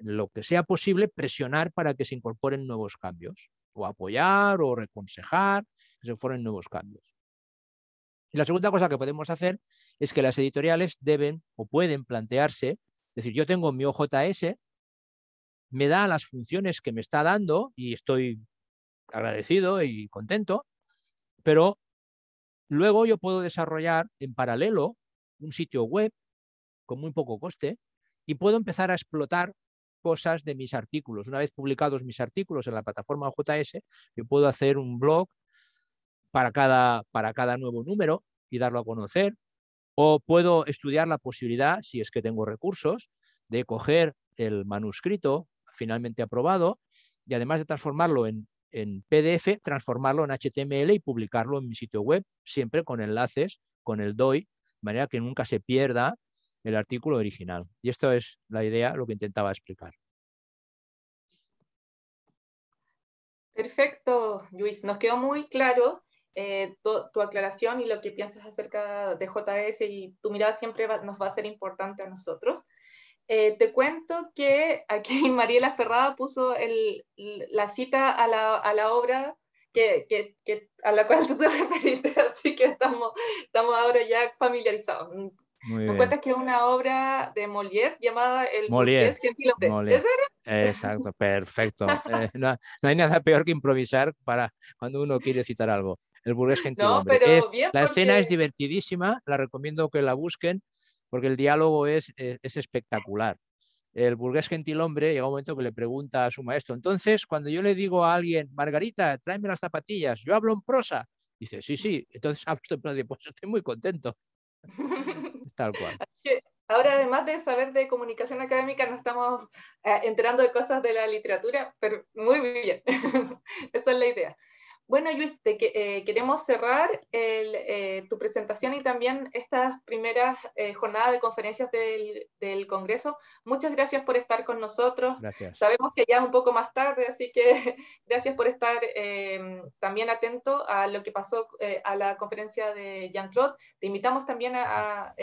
lo que sea posible presionar para que se incorporen nuevos cambios o apoyar o reconsejar que se foren nuevos cambios. Y la segunda cosa que podemos hacer es que las editoriales deben o pueden plantearse, es decir, yo tengo mi OJS, me da las funciones que me está dando y estoy agradecido y contento, pero luego yo puedo desarrollar en paralelo un sitio web con muy poco coste y puedo empezar a explotar cosas de mis artículos. Una vez publicados mis artículos en la plataforma OJS, yo puedo hacer un blog para cada, para cada nuevo número y darlo a conocer. O puedo estudiar la posibilidad, si es que tengo recursos, de coger el manuscrito finalmente aprobado y además de transformarlo en, en, PDF, transformarlo en HTML y publicarlo en mi sitio web, siempre con enlaces, con el DOI, de manera que nunca se pierda el artículo original. Y esto es la idea, lo que intentaba explicar. Perfecto, Luis. Nos quedó muy claro eh, tu, aclaración y lo que piensas acerca de JS y tu mirada siempre nos va a ser importante a nosotros. Eh, te cuento que aquí Mariela Ferrada puso la cita a la, obra que, a la cual tú te referiste, así que estamos, estamos ahora ya familiarizados. Me mm, cuentas que es una obra de Molière llamada El Molière. Molière. Exacto, perfecto. Eh, no, hay nada peor que improvisar para cuando uno quiere citar algo el burgués gentil hombre. la escena es divertidísima, la recomiendo que la busquen porque el diálogo es, eh, es, espectacular. El burgués gentilhombre llega un momento que le pregunta a su maestro, entonces cuando yo le digo a alguien, Margarita, tráeme las zapatillas, yo hablo en prosa, dice, sí, sí, entonces pues estoy muy contento. Tal cual. Ahora, además de saber de comunicación académica, nos estamos eh, enterando de cosas de la literatura, pero muy bien. Esa es la idea. Bueno, Luis, eh, queremos cerrar eh, tu presentación y también estas primeras jornada eh, jornadas de conferencias del, Congreso. Muchas gracias por estar con nosotros. Sabemos que ya es un poco más tarde, así que gracias por estar em, también atento a lo que pasó a la conferencia de Jean-Claude. Te invitamos también a, a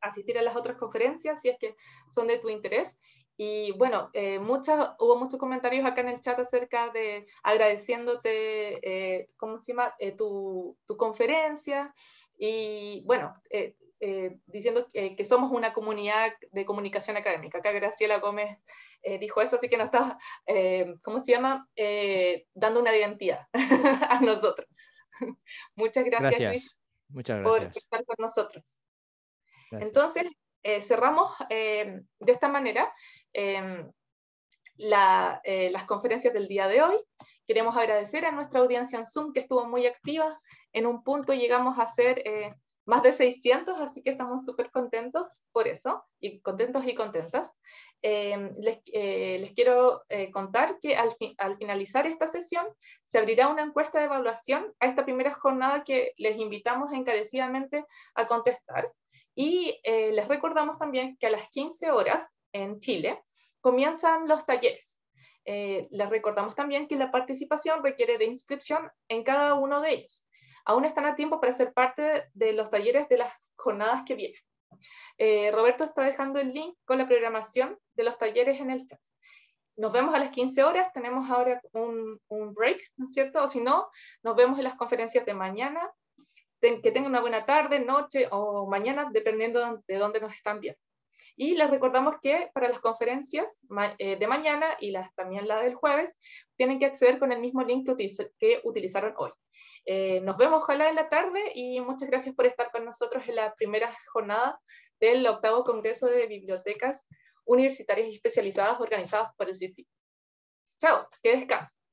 asistir a las otras conferencias si es que son de tu interés. Y bueno, eh, hubo muchos comentarios acá en el chat acerca de agradeciéndote, eh, ¿cómo se llama?, eh, tu, conferencia y bueno, diciendo que, somos una comunidad de comunicación académica. Acá Graciela Gómez dijo eso, así que nos está, ¿cómo se llama?, dando una identidad a nosotros. Muchas gracias, Luis, por estar con nosotros. Entonces, cerramos de esta manera. Em, eh, las conferencias del día de hoy. Queremos agradecer a nuestra audiencia en Zoom que estuvo muy activa. En un punto llegamos a ser eh, más de 600, así que estamos súper contentos por eso, y contentos y contentas. Em, eh, les, quiero contar que al, al, finalizar esta sesión se abrirá una encuesta de evaluación a esta primera jornada que les invitamos encarecidamente a contestar. Y les recordamos también que a las 15 horas en Chile, comienzan los talleres. Eh, les recordamos también que la participación requiere de inscripción en cada uno de ellos. Aún están a tiempo para ser parte de los talleres de las jornadas que vienen. Eh, Roberto está dejando el link con la programación de los talleres en el chat. Nos vemos a las 15 horas, tenemos ahora un, un break, ¿no es cierto? O si no, nos vemos en las conferencias de mañana. que tengan una buena tarde, noche o mañana, dependiendo de dónde nos están viendo. Y les recordamos que para las conferencias eh, de mañana y las, también la del jueves, tienen que acceder con el mismo link que, utilizaron hoy. Eh, nos vemos ojalá en la tarde y muchas gracias por estar con nosotros en la primera jornada del octavo Congreso de Bibliotecas Universitarias y Especializadas organizadas por el CICI. Chao, que descansen.